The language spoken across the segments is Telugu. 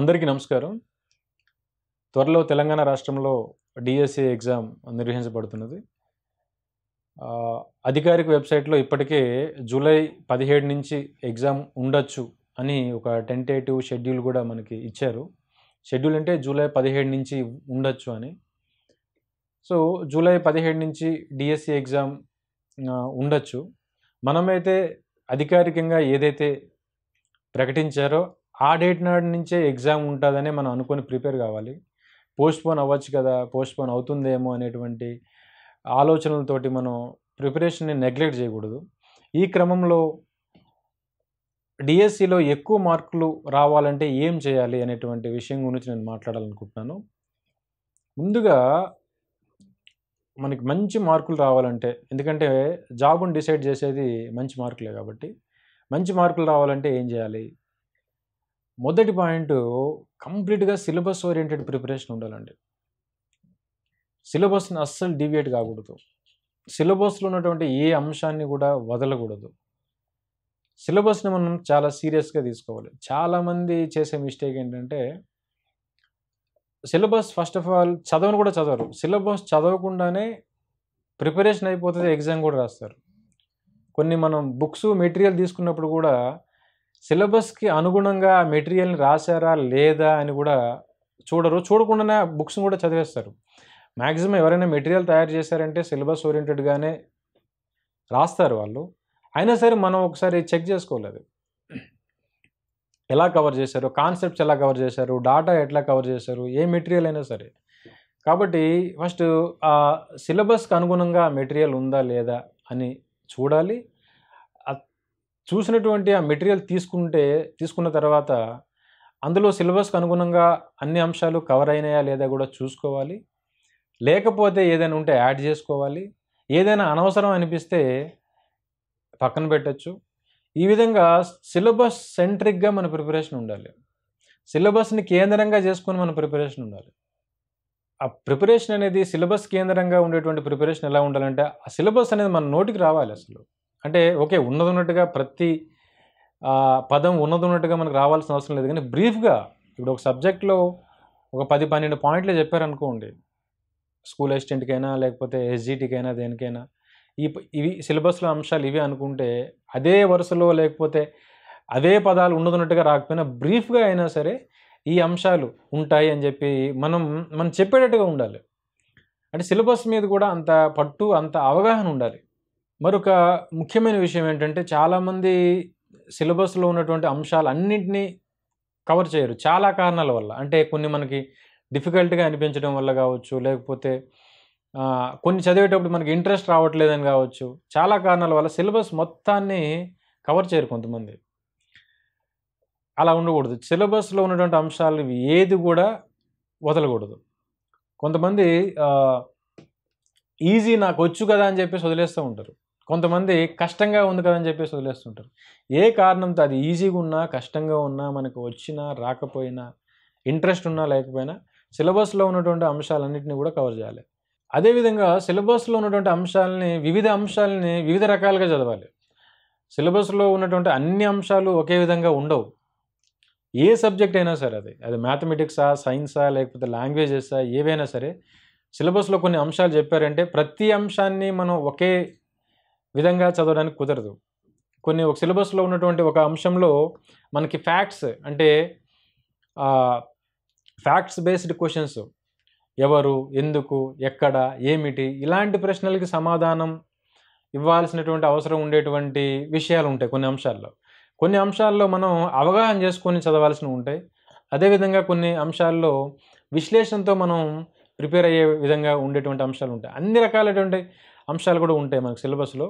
అందరికీ నమస్కారం త్వరలో తెలంగాణ రాష్ట్రంలో డిఎస్ఏ ఎగ్జామ్ నిర్వహించబడుతున్నది అధికారిక వెబ్సైట్లో ఇప్పటికే జూలై పదిహేడు నుంచి ఎగ్జామ్ ఉండొచ్చు అని ఒక టెంటేటివ్ షెడ్యూల్ కూడా మనకి ఇచ్చారు షెడ్యూల్ అంటే జూలై పదిహేడు నుంచి ఉండొచ్చు అని సో జూలై పదిహేడు నుంచి డిఎస్సి ఎగ్జామ్ ఉండొచ్చు మనమైతే అధికారికంగా ఏదైతే ప్రకటించారో ఆ డేట్ నాటి నుంచే ఎగ్జామ్ ఉంటుందనే మనం అనుకొని ప్రిపేర్ కావాలి పోస్ట్పోన్ అవ్వచ్చు కదా పోస్ట్పోన్ అవుతుందేమో అనేటువంటి ఆలోచనలతోటి మనం ప్రిపరేషన్ని నెగ్లెక్ట్ చేయకూడదు ఈ క్రమంలో డిఎస్సిలో ఎక్కువ మార్కులు రావాలంటే ఏం చేయాలి అనేటువంటి విషయం గురించి నేను మాట్లాడాలనుకుంటున్నాను ముందుగా మనకి మంచి మార్కులు రావాలంటే ఎందుకంటే జాబ్ని డిసైడ్ చేసేది మంచి మార్కులే కాబట్టి మంచి మార్కులు రావాలంటే ఏం చేయాలి మొదటి పాయింట్ కంప్లీట్గా సిలబస్ ఓరియంటెడ్ ప్రిపరేషన్ ఉండాలండి సిలబస్ని అస్సలు డివియేట్ కాకూడదు సిలబస్లో ఉన్నటువంటి ఏ అంశాన్ని కూడా వదలకూడదు సిలబస్ని మనం చాలా సీరియస్గా తీసుకోవాలి చాలామంది చేసే మిస్టేక్ ఏంటంటే సిలబస్ ఫస్ట్ ఆఫ్ ఆల్ చదవను కూడా చదవరు సిలబస్ చదవకుండానే ప్రిపరేషన్ అయిపోతుంది ఎగ్జామ్ కూడా రాస్తారు కొన్ని మనం బుక్స్ మెటీరియల్ తీసుకున్నప్పుడు కూడా సిలబస్కి అనుగుణంగా మెటీరియల్ని రాశారా లేదా అని కూడా చూడరు చూడకుండానే బుక్స్ని కూడా చదివేస్తారు మ్యాక్సిమం ఎవరైనా మెటీరియల్ తయారు చేశారంటే సిలబస్ ఓరియంటెడ్గానే రాస్తారు వాళ్ళు అయినా సరే మనం ఒకసారి చెక్ చేసుకోలేదు ఎలా కవర్ చేశారు కాన్సెప్ట్స్ ఎలా కవర్ చేశారు డాటా ఎట్లా కవర్ చేశారు ఏ మెటీరియల్ అయినా సరే కాబట్టి ఫస్ట్ ఆ సిలబస్కి అనుగుణంగా మెటీరియల్ ఉందా లేదా అని చూడాలి చూసినటువంటి ఆ మెటీరియల్ తీసుకుంటే తీసుకున్న తర్వాత అందులో సిలబస్కి అనుగుణంగా అన్ని అంశాలు కవర్ అయినాయా లేదా కూడా చూసుకోవాలి లేకపోతే ఏదైనా ఉంటే యాడ్ చేసుకోవాలి ఏదైనా అనవసరం అనిపిస్తే పక్కన పెట్టచ్చు ఈ విధంగా సిలబస్ సెంట్రిక్గా మన ప్రిపరేషన్ ఉండాలి సిలబస్ని కేంద్రంగా చేసుకొని మన ప్రిపరేషన్ ఉండాలి ఆ ప్రిపరేషన్ అనేది సిలబస్ కేంద్రంగా ఉండేటువంటి ప్రిపరేషన్ ఎలా ఉండాలంటే ఆ సిలబస్ అనేది మన నోటికి రావాలి అసలు అంటే ఓకే ఉన్నది ఉన్నట్టుగా ప్రతి పదం ఉన్నది ఉన్నట్టుగా మనకు రావాల్సిన అవసరం లేదు కానీ బ్రీఫ్గా ఇప్పుడు ఒక సబ్జెక్ట్లో ఒక పది పన్నెండు పాయింట్లు చెప్పారనుకోండి స్కూల్ అసిస్టెంట్కైనా లేకపోతే ఎస్జీటీకైనా దేనికైనా ఈ ఇవి సిలబస్లో అంశాలు ఇవి అనుకుంటే అదే వరుసలో లేకపోతే అదే పదాలు ఉండదున్నట్టుగా రాకపోయినా బ్రీఫ్గా అయినా సరే ఈ అంశాలు ఉంటాయి అని చెప్పి మనం మనం చెప్పేటట్టుగా ఉండాలి అంటే సిలబస్ మీద కూడా అంత పట్టు అంత అవగాహన ఉండాలి మరొక ముఖ్యమైన విషయం ఏంటంటే చాలామంది సిలబస్లో ఉన్నటువంటి అంశాలు అన్నింటినీ కవర్ చేయరు చాలా కారణాల వల్ల అంటే కొన్ని మనకి డిఫికల్ట్గా అనిపించడం వల్ల కావచ్చు లేకపోతే కొన్ని చదివేటప్పుడు మనకి ఇంట్రెస్ట్ రావట్లేదని కావచ్చు చాలా కారణాల వల్ల సిలబస్ మొత్తాన్ని కవర్ చేయరు కొంతమంది అలా ఉండకూడదు సిలబస్లో ఉన్నటువంటి అంశాలు ఏది కూడా వదలకూడదు కొంతమంది ఈజీ నాకు వచ్చు కదా అని చెప్పేసి వదిలేస్తూ ఉంటారు కొంతమంది కష్టంగా ఉంది కదని చెప్పేసి వదిలేస్తుంటారు ఏ కారణంతో అది ఈజీగా ఉన్నా కష్టంగా ఉన్నా మనకు వచ్చినా రాకపోయినా ఇంట్రెస్ట్ ఉన్నా లేకపోయినా సిలబస్లో ఉన్నటువంటి అంశాలన్నింటినీ కూడా కవర్ చేయాలి అదేవిధంగా సిలబస్లో ఉన్నటువంటి అంశాలని వివిధ అంశాలని వివిధ రకాలుగా చదవాలి సిలబస్లో ఉన్నటువంటి అన్ని అంశాలు ఒకే విధంగా ఉండవు ఏ సబ్జెక్ట్ అయినా సరే అది అది మ్యాథమెటిక్సా సైన్సా లేకపోతే లాంగ్వేజెసా ఏవైనా సరే సిలబస్లో కొన్ని అంశాలు చెప్పారంటే ప్రతి అంశాన్ని మనం ఒకే విధంగా చదవడానికి కుదరదు కొన్ని ఒక సిలబస్లో ఉన్నటువంటి ఒక అంశంలో మనకి ఫ్యాక్ట్స్ అంటే ఫ్యాక్ట్స్ బేస్డ్ క్వశ్చన్స్ ఎవరు ఎందుకు ఎక్కడ ఏమిటి ఇలాంటి ప్రశ్నలకి సమాధానం ఇవ్వాల్సినటువంటి అవసరం ఉండేటువంటి విషయాలు ఉంటాయి కొన్ని అంశాల్లో కొన్ని అంశాల్లో మనం అవగాహన చేసుకొని చదవాల్సినవి ఉంటాయి అదేవిధంగా కొన్ని అంశాల్లో విశ్లేషణతో మనం ప్రిపేర్ అయ్యే విధంగా ఉండేటువంటి అంశాలు ఉంటాయి అన్ని రకాలైనటువంటి అంశాలు కూడా ఉంటాయి మనకు సిలబస్లో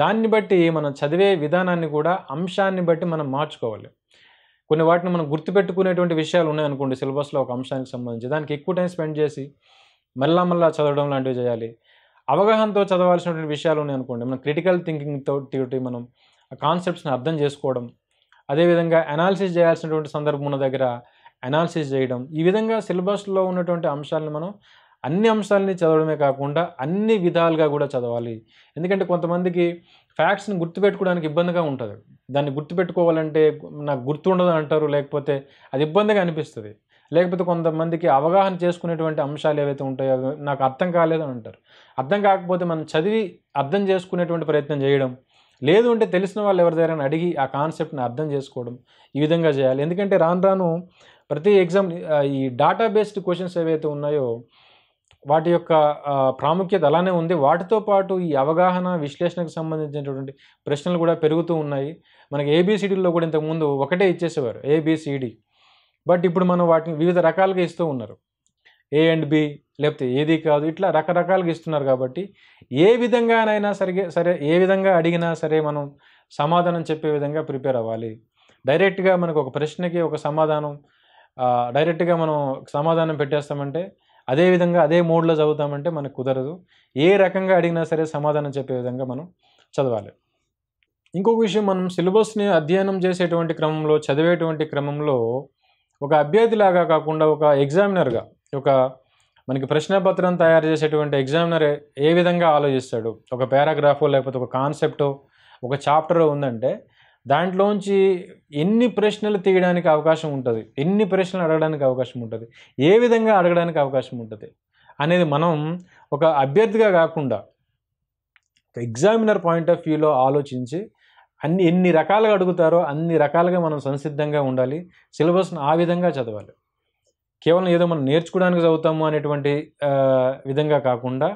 దాన్ని బట్టి మనం చదివే విధానాన్ని కూడా అంశాన్ని బట్టి మనం మార్చుకోవాలి కొన్ని వాటిని మనం గుర్తుపెట్టుకునేటువంటి విషయాలు ఉన్నాయనుకోండి సిలబస్లో ఒక అంశానికి సంబంధించి దానికి ఎక్కువ టైం స్పెండ్ చేసి మళ్ళా మళ్ళా చదవడం లాంటివి చేయాలి అవగాహనతో చదవాల్సినటువంటి విషయాలు ఉన్నాయనుకోండి మనం క్రిటికల్ థింకింగ్తో మనం ఆ కాన్సెప్ట్స్ని అర్థం చేసుకోవడం అదేవిధంగా అనాలిసిస్ చేయాల్సినటువంటి సందర్భం ఉన్న దగ్గర అనాలిసిస్ చేయడం ఈ విధంగా సిలబస్లో ఉన్నటువంటి అంశాలను మనం అన్ని అంశాలని చదవడమే కాకుండా అన్ని విధాలుగా కూడా చదవాలి ఎందుకంటే కొంతమందికి ఫ్యాక్ట్స్ని గుర్తుపెట్టుకోవడానికి ఇబ్బందిగా ఉంటుంది దాన్ని గుర్తుపెట్టుకోవాలంటే నాకు గుర్తుండదు అంటారు లేకపోతే అది ఇబ్బందిగా అనిపిస్తుంది లేకపోతే కొంతమందికి అవగాహన చేసుకునేటువంటి అంశాలు ఏవైతే ఉంటాయో నాకు అర్థం కాలేదని అంటారు అర్థం కాకపోతే మనం చదివి అర్థం చేసుకునేటువంటి ప్రయత్నం చేయడం లేదు అంటే తెలిసిన వాళ్ళు ఎవరి దగ్గర అడిగి ఆ కాన్సెప్ట్ని అర్థం చేసుకోవడం ఈ విధంగా చేయాలి ఎందుకంటే రాను రాను ప్రతి ఎగ్జామ్ ఈ డాటా బేస్డ్ క్వశ్చన్స్ ఏవైతే ఉన్నాయో వాటి యొక్క ప్రాముఖ్యత అలానే ఉంది వాటితో పాటు ఈ అవగాహన విశ్లేషణకు సంబంధించినటువంటి ప్రశ్నలు కూడా పెరుగుతూ ఉన్నాయి మనకి ఏబీసీడీలో కూడా ఇంతకుముందు ఒకటే ఇచ్చేసేవారు ఏబిసిడి బట్ ఇప్పుడు మనం వాటిని వివిధ రకాలుగా ఇస్తూ ఉన్నారు ఏ అండ్ బి లేకపోతే ఏది కాదు ఇట్లా రకరకాలుగా ఇస్తున్నారు కాబట్టి ఏ విధంగానైనా సరిగే సరే ఏ విధంగా అడిగినా సరే మనం సమాధానం చెప్పే విధంగా ప్రిపేర్ అవ్వాలి డైరెక్ట్గా మనకు ఒక ప్రశ్నకి ఒక సమాధానం డైరెక్ట్గా మనం సమాధానం పెట్టేస్తామంటే అదేవిధంగా అదే మోడ్లో చదువుతామంటే మనకు కుదరదు ఏ రకంగా అడిగినా సరే సమాధానం చెప్పే విధంగా మనం చదవాలి ఇంకొక విషయం మనం సిలబస్ని అధ్యయనం చేసేటువంటి క్రమంలో చదివేటువంటి క్రమంలో ఒక అభ్యర్థిలాగా కాకుండా ఒక ఎగ్జామినర్గా ఒక మనకి ప్రశ్నపత్రం తయారు చేసేటువంటి ఎగ్జామినర్ ఏ విధంగా ఆలోచిస్తాడు ఒక పారాగ్రాఫో లేకపోతే ఒక కాన్సెప్టో ఒక చాప్టరో ఉందంటే దాంట్లోంచి ఎన్ని ప్రశ్నలు తీయడానికి అవకాశం ఉంటుంది ఎన్ని ప్రశ్నలు అడగడానికి అవకాశం ఉంటుంది ఏ విధంగా అడగడానికి అవకాశం ఉంటుంది అనేది మనం ఒక అభ్యర్థిగా కాకుండా ఎగ్జామినర్ పాయింట్ ఆఫ్ వ్యూలో ఆలోచించి అన్ని ఎన్ని రకాలుగా అడుగుతారో అన్ని రకాలుగా మనం సంసిద్ధంగా ఉండాలి సిలబస్ను ఆ విధంగా చదవాలి కేవలం ఏదో మనం నేర్చుకోవడానికి చదువుతాము అనేటువంటి విధంగా కాకుండా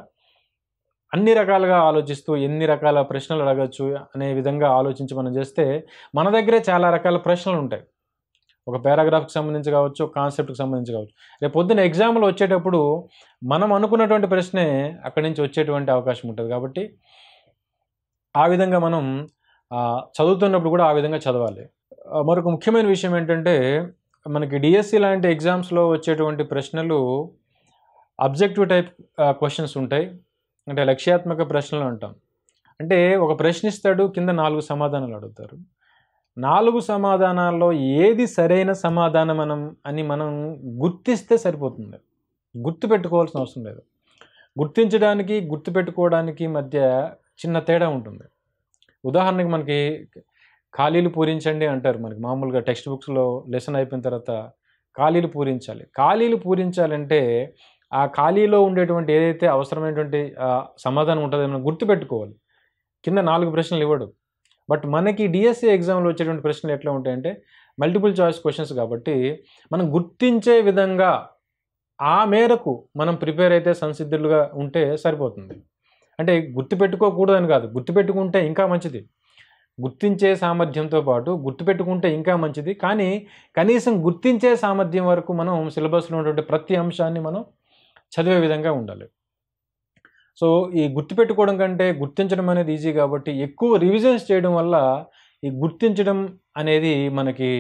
అన్ని రకాలుగా ఆలోచిస్తూ ఎన్ని రకాల ప్రశ్నలు అడగచ్చు అనే విధంగా ఆలోచించి మనం చేస్తే మన దగ్గరే చాలా రకాల ప్రశ్నలు ఉంటాయి ఒక పారాగ్రాఫ్కి సంబంధించి కావచ్చు కాన్సెప్ట్కి సంబంధించి కావచ్చు రేపు పొద్దున్న ఎగ్జామ్లో వచ్చేటప్పుడు మనం అనుకున్నటువంటి ప్రశ్నే అక్కడి నుంచి వచ్చేటువంటి అవకాశం ఉంటుంది కాబట్టి ఆ విధంగా మనం చదువుతున్నప్పుడు కూడా ఆ విధంగా చదవాలి మరొక ముఖ్యమైన విషయం ఏంటంటే మనకి డిఎస్సి e లాంటి ఎగ్జామ్స్లో వచ్చేటువంటి ప్రశ్నలు అబ్జెక్టివ్ టైప్ క్వశ్చన్స్ ఉంటాయి అంటే లక్ష్యాత్మక ప్రశ్నలు అంటాం అంటే ఒక ప్రశ్నిస్తాడు కింద నాలుగు సమాధానాలు అడుగుతారు నాలుగు సమాధానాల్లో ఏది సరైన సమాధానం మనం అని మనం గుర్తిస్తే సరిపోతుంది గుర్తుపెట్టుకోవాల్సిన అవసరం లేదు గుర్తించడానికి గుర్తుపెట్టుకోవడానికి మధ్య చిన్న తేడా ఉంటుంది ఉదాహరణకి మనకి ఖాళీలు పూరించండి అంటారు మనకి మామూలుగా టెక్స్ట్ బుక్స్లో లెసన్ అయిపోయిన తర్వాత ఖాళీలు పూరించాలి ఖాళీలు పూరించాలంటే ఆ ఖాళీలో ఉండేటువంటి ఏదైతే అవసరమైనటువంటి సమాధానం ఉంటుందో మనం గుర్తుపెట్టుకోవాలి కింద నాలుగు ప్రశ్నలు ఇవ్వడు బట్ మనకి డిఎస్సి e ఎగ్జామ్లో వచ్చేటువంటి ప్రశ్నలు ఎట్లా ఉంటాయంటే మల్టిపుల్ చాయిస్ క్వశ్చన్స్ కాబట్టి మనం గుర్తించే విధంగా ఆ మేరకు మనం ప్రిపేర్ అయితే సంసిద్ధులుగా ఉంటే సరిపోతుంది అంటే గుర్తుపెట్టుకోకూడదని కాదు గుర్తుపెట్టుకుంటే ఇంకా మంచిది గుర్తించే సామర్థ్యంతో పాటు గుర్తుపెట్టుకుంటే ఇంకా మంచిది కానీ కనీసం గుర్తించే సామర్థ్యం వరకు మనం సిలబస్లో ఉన్నటువంటి ప్రతి అంశాన్ని మనం చదివే విధంగా ఉండాలి సో ఈ గుర్తుపెట్టుకోవడం కంటే గుర్తించడం అనేది ఈజీ కాబట్టి ఎక్కువ రివిజన్స్ చేయడం వల్ల ఈ గుర్తించడం అనేది మనకి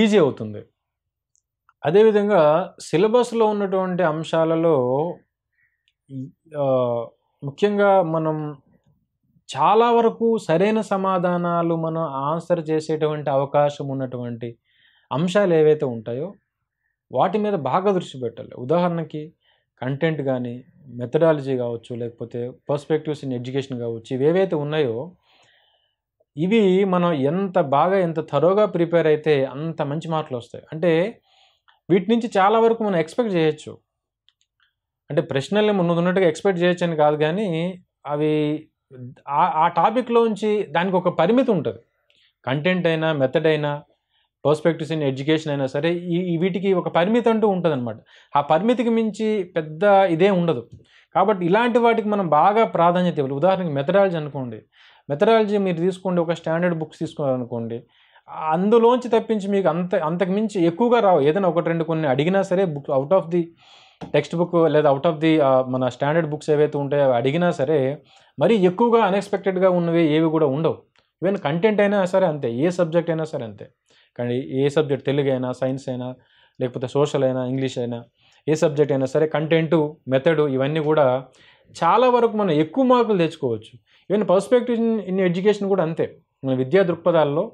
ఈజీ అవుతుంది అదేవిధంగా సిలబస్లో ఉన్నటువంటి అంశాలలో ముఖ్యంగా మనం చాలా వరకు సరైన సమాధానాలు మనం ఆన్సర్ చేసేటువంటి అవకాశం ఉన్నటువంటి అంశాలు ఏవైతే ఉంటాయో వాటి మీద బాగా దృష్టి పెట్టాలి ఉదాహరణకి కంటెంట్ కానీ మెథడాలజీ కావచ్చు లేకపోతే పర్స్పెక్టివ్స్ ఇన్ ఎడ్యుకేషన్ కావచ్చు ఇవి ఏవైతే ఉన్నాయో ఇవి మనం ఎంత బాగా ఎంత థరోగా ప్రిపేర్ అయితే అంత మంచి మార్కులు వస్తాయి అంటే వీటి నుంచి చాలా వరకు మనం ఎక్స్పెక్ట్ చేయొచ్చు అంటే ప్రశ్నల్ని ముందు ఉన్నట్టుగా ఎక్స్పెక్ట్ చేయొచ్చు అని కాదు కానీ అవి ఆ టాపిక్లోంచి దానికి ఒక పరిమితి ఉంటుంది కంటెంట్ అయినా మెథడ్ అయినా పర్స్పెక్టివ్స్ ఇన్ ఎడ్యుకేషన్ అయినా సరే ఈ వీటికి ఒక పరిమితి అంటూ ఉంటుంది అనమాట ఆ పరిమితికి మించి పెద్ద ఇదే ఉండదు కాబట్టి ఇలాంటి వాటికి మనం బాగా ప్రాధాన్యత ఇవ్వాలి ఉదాహరణకి మెథడాలజీ అనుకోండి మెథడాలజీ మీరు తీసుకోండి ఒక స్టాండర్డ్ బుక్స్ తీసుకోవాలనుకోండి అందులోంచి తప్పించి మీకు అంత అంతకు మించి ఎక్కువగా రావు ఏదైనా ఒకటి రెండు కొన్ని అడిగినా సరే book out of the text book లేదా అవుట్ ఆఫ్ ది మన స్టాండర్డ్ బుక్స్ ఏవైతే ఉంటాయో అవి అడిగినా సరే మరీ ఎక్కువగా అన్ఎక్స్పెక్టెడ్గా ఉన్నవి ఏవి కూడా ఉండవు ఈవెన్ కంటెంట్ అయినా సరే అంతే ఏ సబ్జెక్ట్ అయినా సరే అంతే కానీ ఏ సబ్జెక్ట్ తెలుగు అయినా సైన్స్ అయినా లేకపోతే సోషల్ అయినా ఇంగ్లీష్ అయినా ఏ సబ్జెక్ట్ అయినా సరే కంటెంటు మెథడు ఇవన్నీ కూడా చాలా వరకు మనం ఎక్కువ మార్కులు తెచ్చుకోవచ్చు ఈవెన్ పర్స్పెక్టివ్ ఇన్ ఎడ్యుకేషన్ కూడా అంతే మన విద్యా దృక్పథాల్లో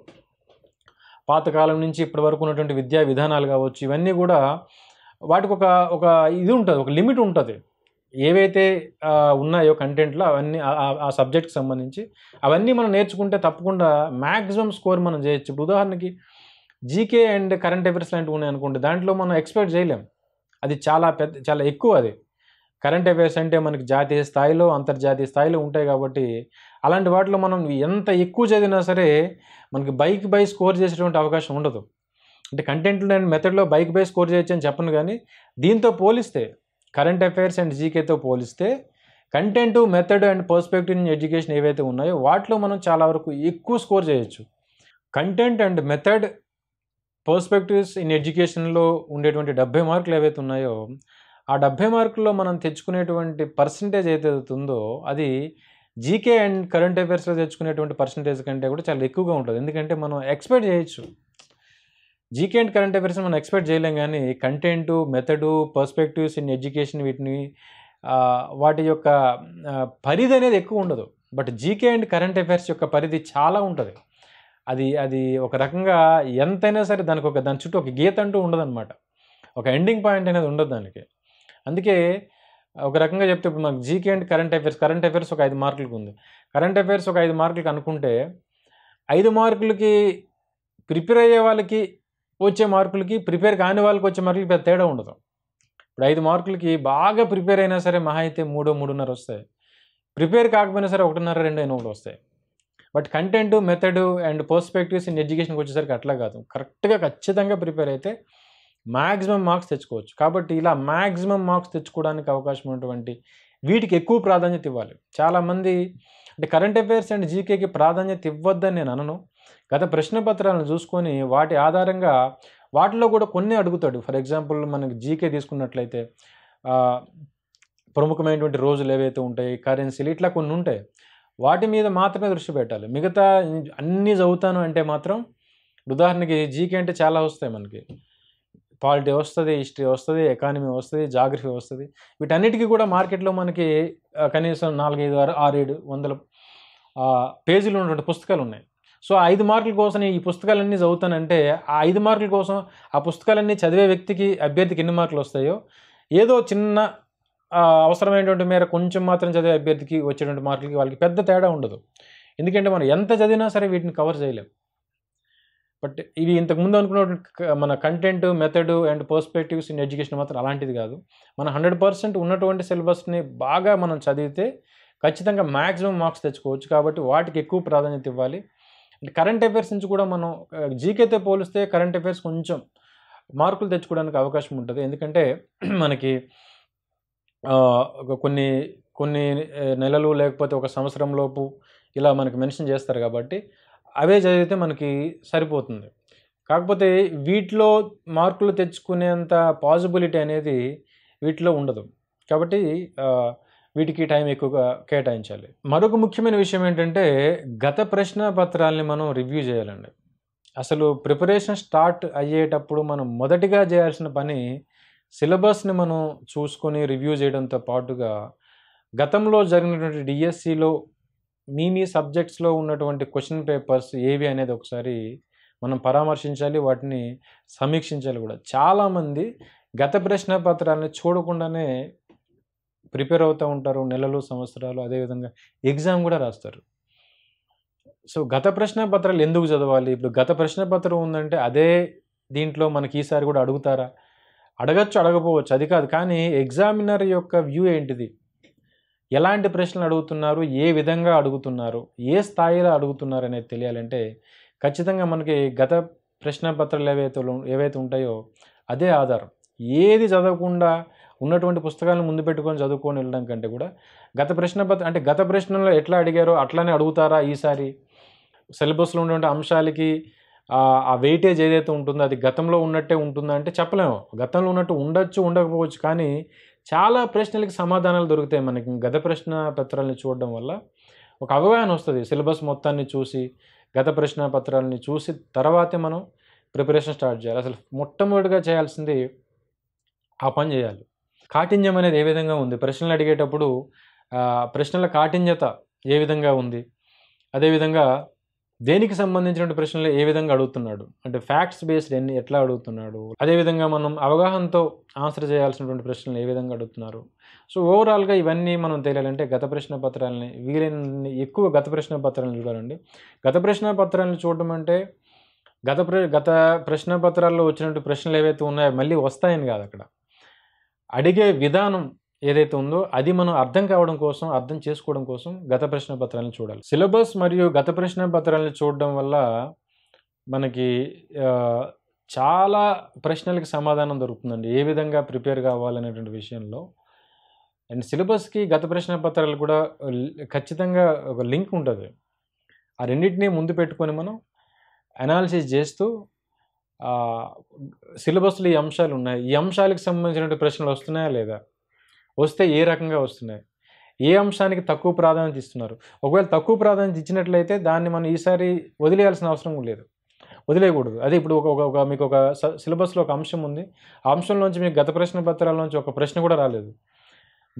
పాతకాలం నుంచి ఇప్పటి వరకు ఉన్నటువంటి విద్యా విధానాలు కావచ్చు ఇవన్నీ కూడా వాటికి ఒక ఒక ఇది ఉంటుంది ఒక లిమిట్ ఉంటుంది ఏవైతే ఉన్నాయో కంటెంట్లో అవన్నీ ఆ సబ్జెక్ట్కి సంబంధించి అవన్నీ మనం నేర్చుకుంటే తప్పకుండా మ్యాక్సిమం స్కోర్ మనం చేయొచ్చు ఇప్పుడు ఉదాహరణకి జీకే అండ్ కరెంట్ అఫైర్స్ లాంటివి ఉన్నాయి అనుకోండి దాంట్లో మనం ఎక్స్పెక్ట్ చేయలేం అది చాలా పెద్ద చాలా ఎక్కువ అది కరెంట్ అఫైర్స్ అంటే మనకి జాతీయ స్థాయిలో అంతర్జాతీయ స్థాయిలో ఉంటాయి కాబట్టి అలాంటి వాటిలో మనం ఎంత ఎక్కువ చదివినా సరే మనకి బైక్ బై స్కోర్ చేసేటువంటి అవకాశం ఉండదు అంటే కంటెంట్ అండ్ మెథడ్లో బైక్ బై స్కోర్ చేయొచ్చు అని చెప్పను కానీ దీంతో పోలిస్తే కరెంట్ అఫైర్స్ అండ్ జీకేతో పోలిస్తే content method and perspective in education ఏవైతే ఉన్నాయో వాటిలో మనం చాలా వరకు ఎక్కువ స్కోర్ చేయొచ్చు content and method perspectives in ఎడ్యుకేషన్లో ఉండేటువంటి డెబ్బై మార్కులు ఏవైతే ఉన్నాయో ఆ డెబ్బై మార్కుల్లో మనం తెచ్చుకునేటువంటి పర్సంటేజ్ ఏదైతే ఉందో అది జీకే అండ్ కరెంట్ అఫైర్స్లో తెచ్చుకునేటువంటి పర్సంటేజ్ కంటే కూడా చాలా ఎక్కువగా ఉంటుంది ఎందుకంటే మనం ఎక్స్పెక్ట్ చేయొచ్చు జీకే అండ్ కరెంట్ అఫైర్స్ మనం ఎక్స్పెక్ట్ చేయలేం కానీ content method perspectives in education వీటిని వాటి యొక్క పరిధి అనేది ఎక్కువ ఉండదు but GK and current affairs యొక్క పరిధి చాలా ఉంటుంది అది అది ఒక రకంగా ఎంతైనా సరే దానికి ఒక దాని చుట్టూ ఒక గీత అంటూ ఉండదన్నమాట ఒక ఎండింగ్ పాయింట్ అనేది ఉండదు దానికి అందుకే ఒక రకంగా చెప్తే ఇప్పుడు మనకు GK and current affairs current affairs ఒక ఐదు మార్కులకు ఉంది కరెంట్ అఫైర్స్ ఒక ఐదు మార్కులకి అనుకుంటే ఐదు మార్కులకి ప్రిపేర్ అయ్యే వాళ్ళకి వచ్చే మార్కులకి ప్రిపేర్ కాని వాళ్ళకి వచ్చే మార్కులకి పెద్ద తేడా ఉండదు ఇప్పుడు ఐదు మార్కులకి బాగా ప్రిపేర్ అయినా సరే మహా అయితే మూడో మూడున్నర వస్తాయి ప్రిపేర్ కాకపోయినా సరే ఒకటిన్నర రెండు అయినా ఒకటి వస్తాయి but content method and perspectives in ఎడ్యుకేషన్కి వచ్చేసరికి అట్లా కాదు కరెక్ట్గా ఖచ్చితంగా ప్రిపేర్ అయితే మ్యాక్సిమం మార్క్స్ తెచ్చుకోవచ్చు కాబట్టి ఇలా మ్యాక్సిమం మార్క్స్ తెచ్చుకోవడానికి అవకాశం ఉన్నటువంటి వీటికి ఎక్కువ ప్రాధాన్యత ఇవ్వాలి చాలామంది అంటే కరెంట్ అఫైర్స్ అండ్ జీకేకి ప్రాధాన్యత ఇవ్వద్దని నేను అనను గత ప్రశ్నపత్రాలను చూసుకొని వాటి ఆధారంగా వాటిలో కూడా కొన్ని అడుగుతాడు ఫర్ ఎగ్జాంపుల్ మనకి జీకే తీసుకున్నట్లయితే ప్రముఖమైనటువంటి రోజులు ఏవైతే ఉంటాయి కరెన్సీలు ఇట్లా కొన్ని ఉంటాయి వాటి మీద మాత్రమే దృష్టి పెట్టాలి మిగతా అన్నీ చదువుతాను అంటే మాత్రం ఉదాహరణకి జీకే అంటే చాలా వస్తాయి మనకి పాలిటీ వస్తుంది హిస్టరీ వస్తుంది ఎకానమీ వస్తుంది జాగ్రఫీ వస్తుంది వీటన్నిటికీ కూడా మార్కెట్లో మనకి కనీసం నాలుగైదు ఆరు ఆరు ఏడు వందల పేజీలు ఉన్నటువంటి పుస్తకాలు ఉన్నాయి సో ఐదు మార్కుల కోసం ఈ పుస్తకాలన్నీ చదువుతానంటే ఆ ఐదు మార్కుల కోసం ఆ పుస్తకాలన్నీ చదివే వ్యక్తికి అభ్యర్థికి ఎన్ని మార్కులు వస్తాయో ఏదో చిన్న అవసరమైనటువంటి మేర కొంచెం మాత్రం చదివే అభ్యర్థికి వచ్చేటువంటి మార్కులకి వాళ్ళకి పెద్ద తేడా ఉండదు ఎందుకంటే మనం ఎంత చదివినా సరే వీటిని కవర్ చేయలేం బట్ ఇవి ఇంతకుముందు అనుకున్న మన content method and perspectives in education మాత్రం అలాంటిది కాదు మన హండ్రెడ్ పర్సెంట్ ఉన్నటువంటి సిలబస్ని బాగా మనం చదివితే ఖచ్చితంగా మ్యాక్సిమం మార్క్స్ తెచ్చుకోవచ్చు కాబట్టి వాటికి ఎక్కువ ప్రాధాన్యత ఇవ్వాలి అంటే కరెంట్ అఫైర్స్ నుంచి కూడా మనం జీకేతో పోలిస్తే కరెంట్ అఫైర్స్ కొంచెం మార్కులు తెచ్చుకోవడానికి అవకాశం ఉంటుంది ఎందుకంటే మనకి కొన్ని కొన్ని నెలలు లేకపోతే ఒక సంవత్సరం లోపు ఇలా మనకి మెన్షన్ చేస్తారు కాబట్టి అవే చదివితే మనకి సరిపోతుంది కాకపోతే వీటిలో మార్కులు తెచ్చుకునేంత పాసిబిలిటీ అనేది వీటిలో ఉండదు కాబట్టి వీటికి టైం ఎక్కువగా కేటాయించాలి మరొక ముఖ్యమైన విషయం ఏంటంటే గత ప్రశ్న పత్రాలని మనం రివ్యూ చేయాలండి అసలు ప్రిపరేషన్ స్టార్ట్ అయ్యేటప్పుడు మనం మొదటిగా చేయాల్సిన పని సిలబస్ని మనం చూసుకొని రివ్యూ చేయడంతో పాటుగా గతంలో జరిగినటువంటి డిఎస్సిలో మీ మీ సబ్జెక్ట్స్లో ఉన్నటువంటి క్వశ్చన్ పేపర్స్ ఏవి అనేది ఒకసారి మనం పరామర్శించాలి వాటిని సమీక్షించాలి కూడా చాలామంది గత ప్రశ్న పత్రాలని చూడకుండానే ప్రిపేర్ అవుతూ ఉంటారు నెలలు సంవత్సరాలు అదేవిధంగా ఎగ్జామ్ కూడా రాస్తారు సో గత ప్రశ్న పత్రాలు ఎందుకు చదవాలి ఇప్పుడు గత ప్రశ్న పత్రం ఉందంటే అదే దీంట్లో మనకి ఈసారి కూడా అడుగుతారా అడగచ్చు అడగపోవచ్చు అది కాదు కానీ ఎగ్జామినర్ యొక్క వ్యూ ఏంటిది ఎలాంటి ప్రశ్నలు అడుగుతున్నారు ఏ విధంగా అడుగుతున్నారు ఏ స్థాయిలో అడుగుతున్నారు అనేది తెలియాలంటే ఖచ్చితంగా మనకి గత ప్రశ్నపత్రాలు ఏవైతే ఏవైతే ఉంటాయో అదే ఆధారం ఏది చదవకుండా ఉన్నటువంటి పుస్తకాలను ముందు పెట్టుకొని చదువుకొని వెళ్ళడం కంటే కూడా గత ప్రశ్న పత్ర అంటే గత ప్రశ్నలో ఎట్లా అడిగారో అట్లానే అడుగుతారా ఈసారి సిలబస్లో ఉన్నటువంటి అంశాలకి ఆ వెయిటేజ్ ఏదైతే ఉంటుందో అది గతంలో ఉన్నట్టే ఉంటుందా అంటే చెప్పలేము గతంలో ఉన్నట్టు ఉండొచ్చు ఉండకపోవచ్చు కానీ చాలా ప్రశ్నలకి సమాధానాలు దొరుకుతాయి మనకి గత ప్రశ్న పత్రాలని చూడడం వల్ల ఒక అవగాహన వస్తుంది సిలబస్ మొత్తాన్ని చూసి గత ప్రశ్న పత్రాలని చూసి తర్వాతే మనం ప్రిపరేషన్ స్టార్ట్ చేయాలి అసలు మొట్టమొదటిగా చేయాల్సింది ఆ పని చేయాలి కాఠిన్యం అనేది ఏ విధంగా ఉంది ప్రశ్నలు అడిగేటప్పుడు ప్రశ్నల కాఠిన్యత ఏ విధంగా ఉంది అదేవిధంగా దేనికి సంబంధించిన ప్రశ్నలు ఏ విధంగా అడుగుతున్నాడు అంటే ఫ్యాక్ట్స్ బేస్డ్ ఎన్ని ఎట్లా అడుగుతున్నాడు అదేవిధంగా మనం అవగాహనతో ఆన్సర్ చేయాల్సినటువంటి ప్రశ్నలు ఏ విధంగా అడుగుతున్నారు సో ఓవరాల్గా ఇవన్నీ మనం తెలియాలంటే గత ప్రశ్న పత్రాలని వీలైన ఎక్కువ గత ప్రశ్న పత్రాలను చూడాలండి గత ప్రశ్న పత్రాలను చూడటం అంటే గత ప్ర గత ప్రశ్న పత్రాల్లో వచ్చినటువంటి ప్రశ్నలు ఏవైతే ఉన్నాయో మళ్ళీ వస్తాయని కాదు అక్కడ అడిగే విధానం ఏదైతే ఉందో అది మనం అర్థం కావడం కోసం అర్థం చేసుకోవడం కోసం గత ప్రశ్న పత్రాలను చూడాలి సిలబస్ మరియు గత ప్రశ్న పత్రాలను చూడడం వల్ల మనకి చాలా ప్రశ్నలకు సమాధానం దొరుకుతుందండి ఏ విధంగా ప్రిపేర్ కావాలనేటువంటి విషయంలో అండ్ సిలబస్కి గత ప్రశ్న పత్రాలు కూడా ఖచ్చితంగా ఒక లింక్ ఉంటుంది ఆ రెండింటినీ ముందు పెట్టుకొని మనం అనాలిసిస్ చేస్తూ సిలబస్లో ఈ అంశాలు ఉన్నాయి ఈ అంశాలకు సంబంధించినటువంటి ప్రశ్నలు వస్తున్నాయా లేదా వస్తే ఏ రకంగా వస్తున్నాయి ఏ అంశానికి తక్కువ ప్రాధాన్యత ఇస్తున్నారు ఒకవేళ తక్కువ ప్రాధాన్యత ఇచ్చినట్లయితే దాన్ని మనం ఈసారి వదిలేయాల్సిన అవసరం లేదు వదిలేయకూడదు అదే ఇప్పుడు ఒక ఒక మీకు ఒక సిలబస్లో ఒక అంశం ఉంది ఆ అంశంలోంచి మీకు గత ప్రశ్న పత్రాల నుంచి ఒక ప్రశ్న కూడా రాలేదు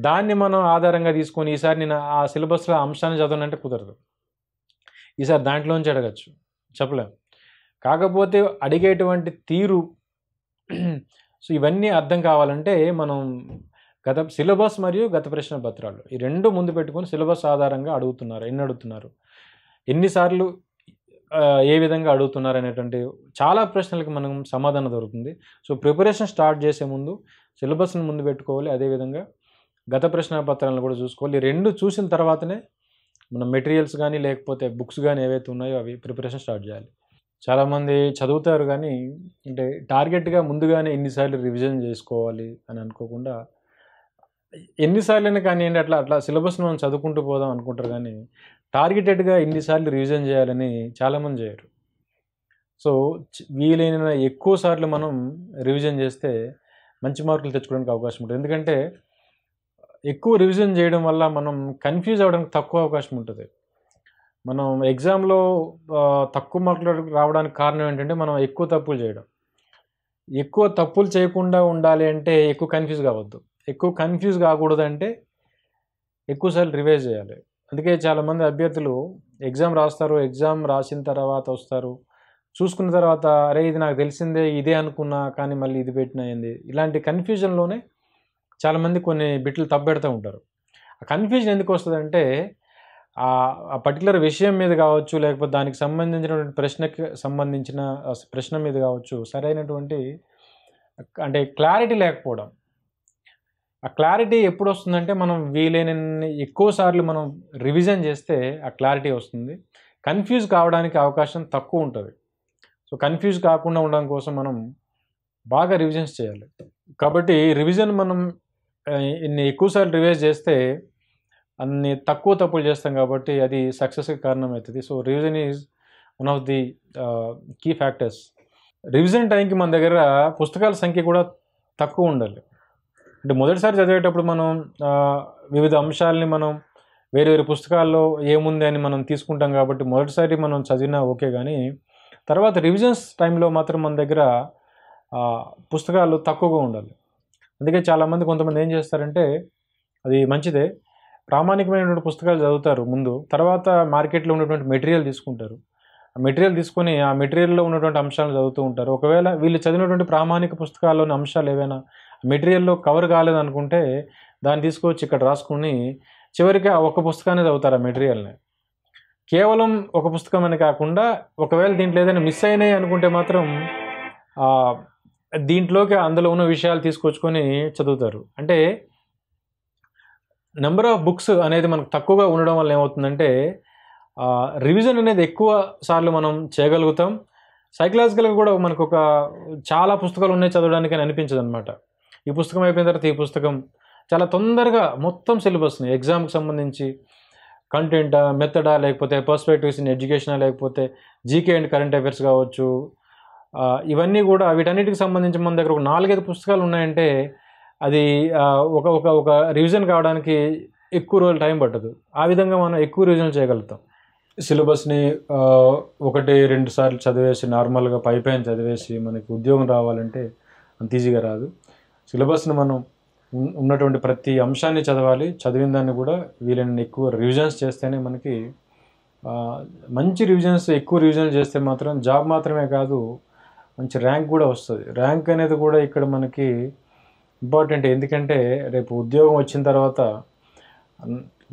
దాన్ని మనం ఆధారంగా తీసుకొని ఈసారి నేను ఆ సిలబస్లో అంశాన్ని చదవనంటే కుదరదు ఈసారి దాంట్లోంచి అడగచ్చు చెప్పలేం కాకపోతే అడిగేటువంటి తీరు సో ఇవన్నీ అర్థం కావాలంటే మనం గత సిలబస్ మరియు గత ప్రశ్న పత్రాలు ఈ రెండు ముందు పెట్టుకొని సిలబస్ ఆధారంగా అడుగుతున్నారు ఎన్ని అడుగుతున్నారు ఎన్నిసార్లు ఏ విధంగా అడుగుతున్నారు అనేటువంటి చాలా ప్రశ్నలకు మనం సమాధానం దొరుకుతుంది సో ప్రిపరేషన్ స్టార్ట్ చేసే ముందు సిలబస్ని ముందు పెట్టుకోవాలి అదేవిధంగా గత ప్రశ్న పత్రాలను కూడా చూసుకోవాలి రెండు చూసిన తర్వాతనే మన మెటీరియల్స్ కానీ లేకపోతే బుక్స్ కానీ ఏవైతే ఉన్నాయో అవి ప్రిపరేషన్ స్టార్ట్ చేయాలి చాలామంది చదువుతారు కానీ అంటే టార్గెట్గా ముందుగానే ఎన్నిసార్లు రివిజన్ చేసుకోవాలి అని అనుకోకుండా ఎన్నిసార్లైనా కానివ్వండి అట్లా అట్లా సిలబస్ మనం చదువుకుంటూ పోదాం అనుకుంటారు కానీ టార్గెటెడ్గా ఎన్నిసార్లు రివిజన్ చేయాలని చాలామంది చేయరు సో వీలైన ఎక్కువ సార్లు మనం రివిజన్ చేస్తే మంచి మార్కులు తెచ్చుకోవడానికి అవకాశం ఉంటుంది ఎందుకంటే ఎక్కువ రివిజన్ చేయడం వల్ల మనం కన్ఫ్యూజ్ అవ్వడానికి తక్కువ అవకాశం ఉంటుంది మనం ఎగ్జామ్లో తక్కువ మార్కులు రావడానికి కారణం ఏంటంటే మనం ఎక్కువ తప్పులు చేయడం ఎక్కువ తప్పులు చేయకుండా ఉండాలి అంటే ఎక్కువ కన్ఫ్యూజ్ కావద్దు ఎక్కువ కన్ఫ్యూజ్ కాకూడదంటే ఎక్కువసార్లు రివైజ్ చేయాలి అందుకే చాలామంది అభ్యర్థులు ఎగ్జామ్ రాస్తారు ఎగ్జామ్ రాసిన తర్వాత వస్తారు చూసుకున్న తర్వాత అరే ఇది నాకు తెలిసిందే ఇదే అనుకున్నా కానీ మళ్ళీ ఇది పెట్టినయింది ఇలాంటి కన్ఫ్యూజన్లోనే చాలామంది కొన్ని బిట్లు తప్పెడుతూ ఉంటారు ఆ కన్ఫ్యూజన్ ఎందుకు వస్తుందంటే ఆ పర్టికులర్ విషయం మీద కావచ్చు లేకపోతే దానికి సంబంధించినటువంటి ప్రశ్నకి సంబంధించిన ప్రశ్న మీద కావచ్చు సరైనటువంటి అంటే క్లారిటీ లేకపోవడం ఆ క్లారిటీ ఎప్పుడు వస్తుందంటే మనం వీలైనన్ని ఎక్కువసార్లు మనం రివిజన్ చేస్తే ఆ క్లారిటీ వస్తుంది కన్ఫ్యూజ్ కావడానికి అవకాశం తక్కువ ఉంటుంది సో కన్ఫ్యూజ్ కాకుండా ఉండడం కోసం మనం బాగా రివిజన్స్ చేయాలి కాబట్టి రివిజన్ మనం ఇన్ని ఎక్కువసార్లు రివైజ్ చేస్తే అన్ని తక్కువ తప్పులు చేస్తాం కాబట్టి అది సక్సెస్కి కారణం అవుతుంది so revision is one of the key factors revision టైంకి మన దగ్గర పుస్తకాల సంఖ్య కూడా తక్కువ ఉండాలి అంటే మొదటిసారి చదివేటప్పుడు మనం వివిధ అంశాలని మనం వేరే వేరే పుస్తకాల్లో ఏముంది అని మనం తీసుకుంటాం కాబట్టి మొదటిసారి మనం చదివినా ఓకే కానీ తర్వాత రివిజన్స్ టైంలో మాత్రం మన దగ్గర పుస్తకాలు తక్కువగా ఉండాలి అందుకే చాలామంది కొంతమంది ఏం చేస్తారంటే అది మంచిదే ప్రామాణికమైనటువంటి పుస్తకాలు చదువుతారు ముందు తర్వాత మార్కెట్లో ఉన్నటువంటి మెటీరియల్ తీసుకుంటారు ఆ మెటీరియల్ తీసుకొని ఆ మెటీరియల్లో ఉన్నటువంటి అంశాలను చదువుతూ ఉంటారు ఒకవేళ వీళ్ళు చదివినటువంటి ప్రామాణిక పుస్తకాల్లోని అంశాలు ఏవైనా మెటీరియల్లో కవర్ కాలేదనుకుంటే దాన్ని తీసుకొచ్చి ఇక్కడ రాసుకుని చివరికి ఒక పుస్తకాన్ని చదువుతారు ఆ మెటీరియల్ని కేవలం ఒక పుస్తకం అని కాకుండా ఒకవేళ దీంట్లో ఏదైనా మిస్ అయినాయి అనుకుంటే మాత్రం దీంట్లోకి అందులో ఉన్న విషయాలు తీసుకొచ్చుకొని చదువుతారు అంటే నెంబర్ ఆఫ్ బుక్స్ అనేది మనకు తక్కువగా ఉండడం వల్ల ఏమవుతుందంటే రివిజన్ అనేది ఎక్కువ సార్లు మనం చేయగలుగుతాం సైకలాజికల్గా కూడా మనకు ఒక చాలా పుస్తకాలు ఉన్నాయి చదవడానికి అని అనిపించదు అనమాట ఈ పుస్తకం అయిపోయిన తర్వాత ఈ పుస్తకం చాలా తొందరగా మొత్తం సిలబస్ని ఎగ్జామ్కి సంబంధించి కంటెంటా మెథడా లేకపోతే పర్స్పెక్టివ్స్ ఇన్ ఎడ్యుకేషనా లేకపోతే జీకే అండ్ కరెంట్ అఫైర్స్ కావచ్చు ఇవన్నీ కూడా వీటన్నిటికి సంబంధించి మన దగ్గర ఒక నాలుగైదు పుస్తకాలు ఉన్నాయంటే అది ఒక ఒక ఒక రివిజన్ కావడానికి ఎక్కువ రోజులు టైం పట్టదు ఆ విధంగా మనం ఎక్కువ రివిజన్ చేయగలుగుతాం సిలబస్ని ఒకటి రెండు సార్లు చదివేసి నార్మల్గా పైపైన చదివేసి మనకి ఉద్యోగం రావాలంటే అంత ఈజీగా రాదు సిలబస్ను మనం ఉన్నటువంటి ప్రతి అంశాన్ని చదవాలి చదివిన దాన్ని కూడా వీలైన ఎక్కువ రివిజన్స్ చేస్తేనే మనకి మంచి రివిజన్స్ ఎక్కువ రివిజన్స్ చేస్తే మాత్రం జాబ్ మాత్రమే కాదు మంచి ర్యాంక్ కూడా వస్తుంది ర్యాంక్ అనేది కూడా ఇక్కడ మనకి ఇంపార్టెంట్ ఎందుకంటే రేపు ఉద్యోగం వచ్చిన తర్వాత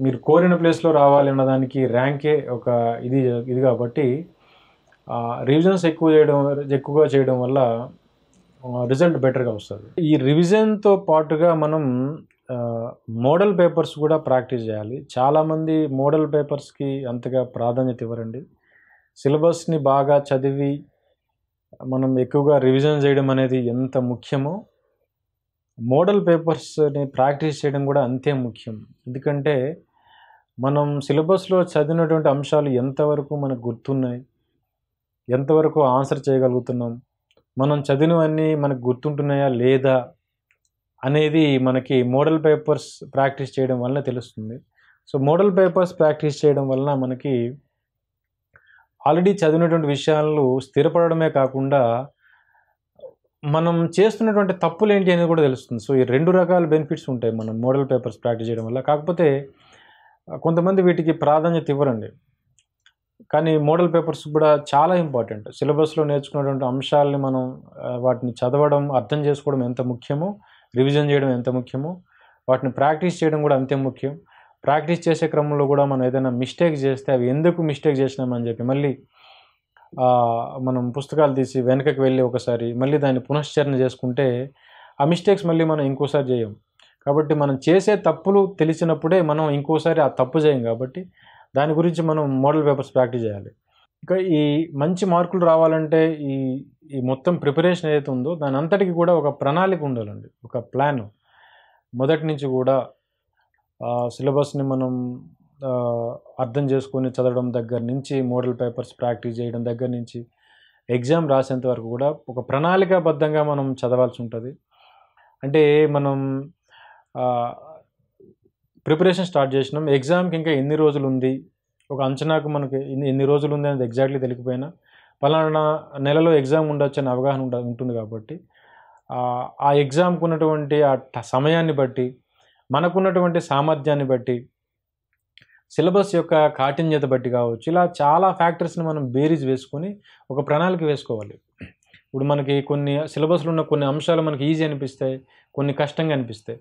మీరు కోరిన ప్లేస్లో రావాలి అన్నదానికి ర్యాంకే ఒక ఇది ఇది కాబట్టి రివిజన్స్ ఎక్కువ చేయడం ఎక్కువగా చేయడం వల్ల రిజల్ట్ బెటర్గా వస్తుంది ఈ రివిజన్తో పాటుగా మనం మోడల్ పేపర్స్ కూడా ప్రాక్టీస్ చేయాలి చాలామంది మోడల్ పేపర్స్కి అంతగా ప్రాధాన్యత ఇవ్వరండి సిలబస్ని బాగా చదివి మనం ఎక్కువగా రివిజన్ చేయడం అనేది ఎంత ముఖ్యమో మోడల్ పేపర్స్ని ప్రాక్టీస్ చేయడం కూడా అంతే ముఖ్యం ఎందుకంటే మనం సిలబస్లో చదివినటువంటి అంశాలు ఎంతవరకు మనకు గుర్తున్నాయి ఎంతవరకు ఆన్సర్ చేయగలుగుతున్నాం మనం చదివినవన్నీ మనకు గుర్తుంటున్నాయా లేదా అనేది మనకి మోడల్ పేపర్స్ ప్రాక్టీస్ చేయడం వలన తెలుస్తుంది సో మోడల్ పేపర్స్ ప్రాక్టీస్ చేయడం వలన మనకి ఆల్రెడీ చదివినటువంటి విషయాలు స్థిరపడమే కాకుండా మనం చేస్తున్నటువంటి తప్పులు ఏంటి అనేది కూడా తెలుస్తుంది సో ఈ రెండు రకాల బెనిఫిట్స్ ఉంటాయి మనం మోడల్ పేపర్స్ ప్రాక్టీస్ చేయడం వల్ల కాకపోతే కొంతమంది వీటికి ప్రాధాన్యత ఇవ్వరండి కానీ మోడల్ పేపర్స్ కూడా చాలా ఇంపార్టెంట్ సిలబస్లో నేర్చుకున్నటువంటి అంశాలని మనం వాటిని చదవడం అర్థం చేసుకోవడం ఎంత ముఖ్యమో రివిజన్ చేయడం ఎంత ముఖ్యమో వాటిని ప్రాక్టీస్ చేయడం కూడా అంతే ముఖ్యం ప్రాక్టీస్ చేసే క్రమంలో కూడా మనం ఏదైనా మిస్టేక్ చేస్తే అవి ఎందుకు మిస్టేక్ చేసినామని చెప్పి మళ్ళీ మనం పుస్తకాలు తీసి వెనకకి వెళ్ళి ఒకసారి మళ్ళీ దాన్ని పునశ్చరణ చేసుకుంటే ఆ మిస్టేక్స్ మళ్ళీ మనం ఇంకోసారి చేయం కాబట్టి మనం చేసే తప్పులు తెలిసినప్పుడే మనం ఇంకోసారి ఆ తప్పు చేయం కాబట్టి దాని గురించి మనం మోడల్ పేపర్స్ ప్రాక్టీస్ చేయాలి ఇక ఈ మంచి మార్కులు రావాలంటే ఈ ఈ మొత్తం ప్రిపరేషన్ ఏదైతే ఉందో దాని అంతటికి కూడా ఒక ప్రణాళిక ఉండాలండి ఒక ప్లాన్ మొదటి నుంచి కూడా సిలబస్ని మనం అర్థం చేసుకొని చదవడం దగ్గర నుంచి మోడల్ పేపర్స్ ప్రాక్టీస్ చేయడం దగ్గర నుంచి ఎగ్జామ్ రాసేంత వరకు కూడా ఒక ప్రణాళికాబద్ధంగా మనం చదవాల్సి ఉంటుంది అంటే మనం ప్రిపరేషన్ స్టార్ట్ చేసినాం ఎగ్జామ్కి ఇంకా ఎన్ని రోజులు ఉంది ఒక అంచనాకు మనకి ఎన్ని ఎన్ని రోజులు ఉంది అనేది ఎగ్జాక్ట్లీ తెలియకపోయినా పలానా నెలలో ఎగ్జామ్ ఉండొచ్చు అనే అవగాహన ఉండ ఉంటుంది కాబట్టి ఆ ఎగ్జామ్కు ఉన్నటువంటి ఆ సమయాన్ని బట్టి మనకున్నటువంటి సామర్థ్యాన్ని బట్టి సిలబస్ యొక్క కాఠిన్యత బట్టి కావచ్చు ఇలా చాలా ఫ్యాక్టర్స్ని మనం బేరీజ్ వేసుకొని ఒక ప్రణాళిక వేసుకోవాలి ఇప్పుడు మనకి కొన్ని సిలబస్లో ఉన్న కొన్ని అంశాలు మనకి ఈజీ అనిపిస్తాయి కొన్ని కష్టంగా అనిపిస్తాయి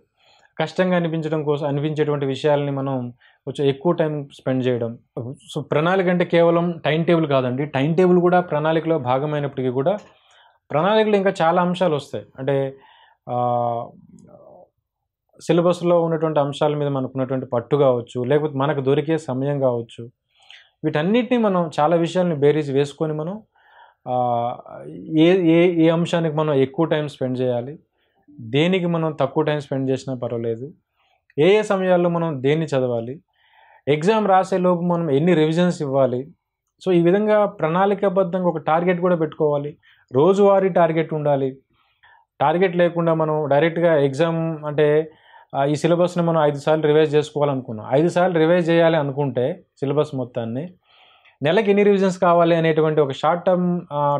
కష్టంగా అనిపించడం కోసం అనిపించేటువంటి విషయాలని మనం కొంచెం ఎక్కువ టైం స్పెండ్ చేయడం సో ప్రణాళిక అంటే కేవలం టైం టేబుల్ కాదండి టైం టేబుల్ కూడా ప్రణాళికలో భాగమైనప్పటికీ కూడా ప్రణాళికలు ఇంకా చాలా అంశాలు వస్తాయి అంటే సిలబస్లో ఉన్నటువంటి అంశాల మీద మనకు ఉన్నటువంటి పట్టు కావచ్చు లేకపోతే మనకు దొరికే సమయం కావచ్చు వీటన్నిటిని మనం చాలా విషయాలని బేరీజ్ వేసుకొని మనం ఏ ఏ ఏ అంశానికి మనం ఎక్కువ టైం స్పెండ్ చేయాలి దేనికి మనం తక్కువ టైం స్పెండ్ చేసినా పర్వాలేదు ఏ ఏ సమయాల్లో మనం దేన్ని చదవాలి ఎగ్జామ్ రాసేలోపు మనం ఎన్ని రివిజన్స్ ఇవ్వాలి సో ఈ విధంగా ప్రణాళికాబద్ధంగా ఒక టార్గెట్ కూడా పెట్టుకోవాలి రోజువారీ టార్గెట్ ఉండాలి టార్గెట్ లేకుండా మనం డైరెక్ట్గా ఎగ్జామ్ అంటే ఈ సిలబస్ని మనం ఐదు సార్లు రివైజ్ చేసుకోవాలనుకున్నాం ఐదు సార్లు రివైజ్ చేయాలి అనుకుంటే సిలబస్ మొత్తాన్ని నెలకి ఎన్ని రివిజన్స్ కావాలి అనేటువంటి ఒక షార్ట్ టర్మ్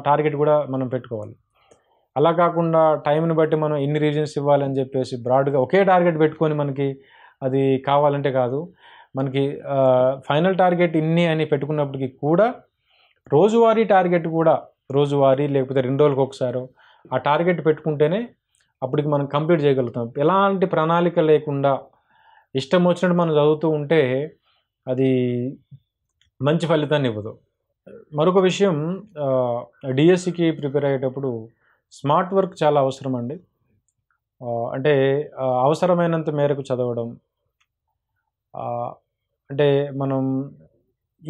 టార్గెట్ కూడా మనం పెట్టుకోవాలి అలా కాకుండా టైంని బట్టి మనం ఇన్ని రీజన్స్ ఇవ్వాలని చెప్పేసి బ్రాడ్గా ఒకే టార్గెట్ పెట్టుకొని మనకి అది కావాలంటే కాదు మనకి ఫైనల్ టార్గెట్ ఇన్ని అని పెట్టుకున్నప్పటికీ కూడా రోజువారీ టార్గెట్ కూడా రోజువారీ లేకపోతే రెండు రోజులకు ఒకసారి ఆ టార్గెట్ పెట్టుకుంటేనే అప్పటికి మనం కంప్లీట్ చేయగలుగుతాం ఎలాంటి ప్రణాళిక లేకుండా ఇష్టం వచ్చినట్టు మనం చదువుతూ ఉంటే అది మంచి ఫలితాన్ని ఇవ్వదు మరొక విషయం డిఎస్సికి e ప్రిపేర్ అయ్యేటప్పుడు స్మార్ట్ వర్క్ చాలా అవసరం అండి అంటే అవసరమైనంత మేరకు చదవడం అంటే మనం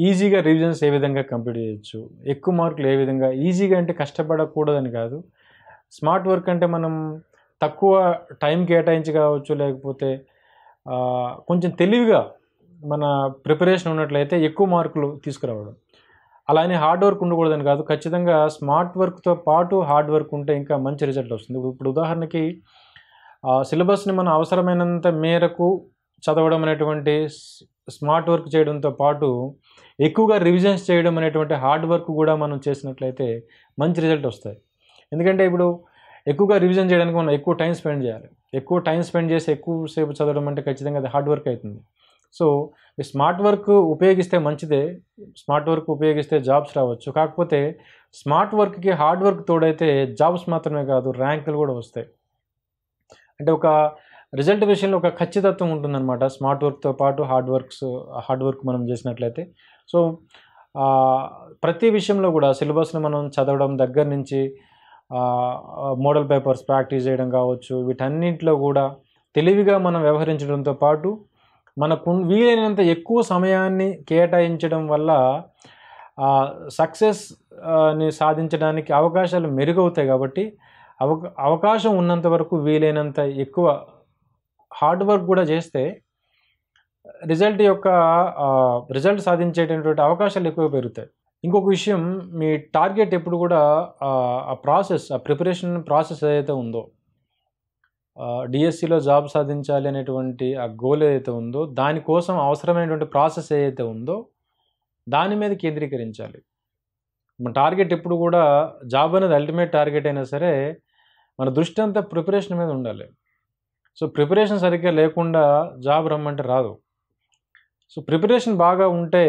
ఈజీగా రివిజన్స్ ఏ విధంగా కంప్లీట్ చేయొచ్చు ఎక్కువ మార్కులు ఏ విధంగా ఈజీగా అంటే కష్టపడకూడదని కాదు స్మార్ట్ వర్క్ అంటే మనం తక్కువ టైం కేటాయించి కావచ్చు లేకపోతే కొంచెం తెలివిగా మన ప్రిపరేషన్ ఉన్నట్లయితే ఎక్కువ మార్కులు తీసుకురావడం అలానే హార్డ్ వర్క్ ఉండకూడదని కాదు ఖచ్చితంగా స్మార్ట్ వర్క్తో పాటు హార్డ్ వర్క్ ఉంటే ఇంకా మంచి రిజల్ట్ వస్తుంది ఇప్పుడు ఉదాహరణకి సిలబస్ని మనం అవసరమైనంత మేరకు చదవడం అనేటువంటి స్మార్ట్ వర్క్ చేయడంతో పాటు ఎక్కువగా రివిజన్స్ చేయడం అనేటువంటి హార్డ్ వర్క్ కూడా మనం చేసినట్లయితే మంచి రిజల్ట్ వస్తాయి ఎందుకంటే ఇప్పుడు ఎక్కువగా రివిజన్ చేయడానికి మనం ఎక్కువ టైం స్పెండ్ చేయాలి ఎక్కువ టైం స్పెండ్ చేసి ఎక్కువసేపు చదవడం అంటే ఖచ్చితంగా అది హార్డ్ వర్క్ అవుతుంది సో ఈ స్మార్ట్ వర్క్ ఉపయోగిస్తే మంచిదే స్మార్ట్ వర్క్ ఉపయోగిస్తే జాబ్స్ రావచ్చు కాకపోతే స్మార్ట్ వర్క్కి హార్డ్ వర్క్ తోడైతే జాబ్స్ మాత్రమే కాదు ర్యాంకులు కూడా వస్తాయి అంటే ఒక రిజల్ట్ విషయంలో ఒక ఖచ్చితత్వం ఉంటుందన్నమాట స్మార్ట్ వర్క్తో పాటు హార్డ్ వర్క్స్ హార్డ్ వర్క్ మనం చేసినట్లయితే సో ప్రతి విషయంలో కూడా సిలబస్ను మనం చదవడం దగ్గర నుంచి మోడల్ పేపర్స్ ప్రాక్టీస్ చేయడం కావచ్చు వీటన్నింటిలో కూడా తెలివిగా మనం వ్యవహరించడంతో పాటు మనకు వీలైనంత ఎక్కువ సమయాన్ని కేటాయించడం వల్ల సక్సెస్ని సాధించడానికి అవకాశాలు మెరుగవుతాయి కాబట్టి అవకా అవకాశం ఉన్నంత వరకు వీలైనంత ఎక్కువ హార్డ్ వర్క్ కూడా చేస్తే రిజల్ట్ యొక్క రిజల్ట్ సాధించేటటువంటి అవకాశాలు ఎక్కువ పెరుగుతాయి ఇంకొక విషయం మీ టార్గెట్ ఎప్పుడు కూడా ఆ ప్రాసెస్ ఆ ప్రిపరేషన్ ప్రాసెస్ ఏదైతే ఉందో డిఎస్సిలో జాబ్ సాధించాలి అనేటువంటి ఆ గోల్ ఏదైతే ఉందో దానికోసం అవసరమైనటువంటి ప్రాసెస్ ఏదైతే ఉందో దాని మీద కేంద్రీకరించాలి మన టార్గెట్ ఎప్పుడు కూడా జాబ్ అనేది అల్టిమేట్ టార్గెట్ అయినా సరే మన దృష్టి అంతా ప్రిపరేషన్ మీద ఉండాలి సో ప్రిపరేషన్ సరిగ్గా లేకుండా జాబ్ రమ్మంటే రాదు సో ప్రిపరేషన్ బాగా ఉంటే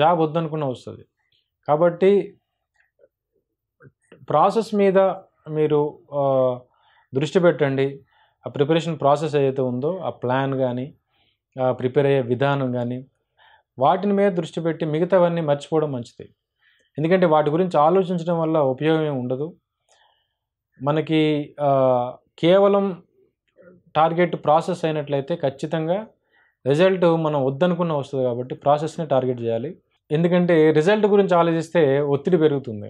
జాబ్ వద్దనుకున్న వస్తుంది కాబట్టి ప్రాసెస్ మీద మీరు దృష్టి పెట్టండి ఆ ప్రిపరేషన్ ప్రాసెస్ ఏదైతే ఉందో ఆ ప్లాన్ కానీ ఆ ప్రిపేర్ అయ్యే విధానం కానీ వాటిని మీద దృష్టి పెట్టి మిగతావన్నీ మర్చిపోవడం మంచిది ఎందుకంటే వాటి గురించి ఆలోచించడం వల్ల ఉపయోగం ఉండదు మనకి కేవలం టార్గెట్ ప్రాసెస్ అయినట్లయితే ఖచ్చితంగా రిజల్ట్ మనం వద్దనుకున్న వస్తుంది కాబట్టి ప్రాసెస్ని టార్గెట్ చేయాలి ఎందుకంటే రిజల్ట్ గురించి ఆలోచిస్తే ఒత్తిడి పెరుగుతుంది